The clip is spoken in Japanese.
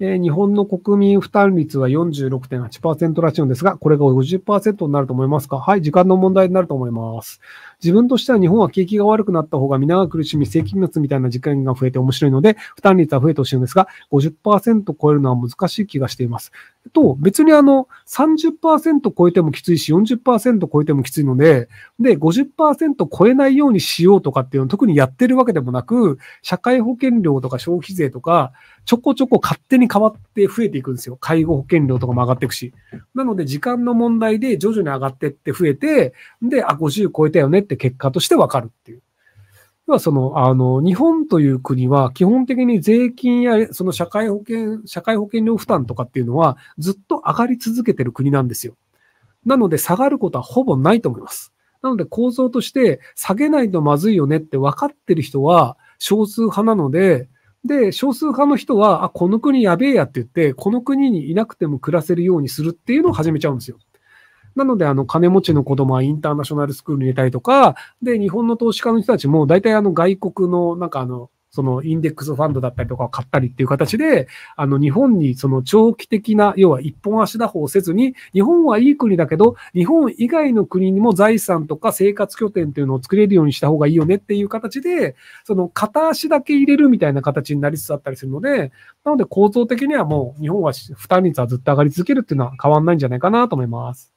えー、日本の国民負担率は46.8%らしいのですが、これが50%になると思いますかはい、時間の問題になると思います。自分としては日本は景気が悪くなった方が皆が苦しみ、正規つみたいな時間が増えて面白いので、負担率は増えてほしいんですが、50%超えるのは難しい気がしています。と、別にあの、30%超えてもきついし、40%超えてもきついので、で、50%超えないようにしようとかっていうのを特にやってるわけでもなく、社会保険料とか消費税とか、ちょこちょこ勝手に変わって増えていくんですよ。介護保険料とかも上がっていくし。なので、時間の問題で徐々に上がってって増えて、で、あ、50超えたよねって結果としてわかるっていう。要はその、あの、日本という国は基本的に税金やその社会保険、社会保険料負担とかっていうのはずっと上がり続けてる国なんですよ。なので下がることはほぼないと思います。なので構造として下げないとまずいよねって分かってる人は少数派なので、で、少数派の人は、あ、この国やべえやって言って、この国にいなくても暮らせるようにするっていうのを始めちゃうんですよ。なので、あの、金持ちの子供はインターナショナルスクールに入れたりとか、で、日本の投資家の人たちも、大体あの、外国の、なんかあの、そのインデックスファンドだったりとかを買ったりっていう形で、あの日本にその長期的な、要は一本足打法をせずに、日本はいい国だけど、日本以外の国にも財産とか生活拠点っていうのを作れるようにした方がいいよねっていう形で、その片足だけ入れるみたいな形になりつつあったりするので、なので構造的にはもう日本は負担率はずっと上がり続けるっていうのは変わんないんじゃないかなと思います。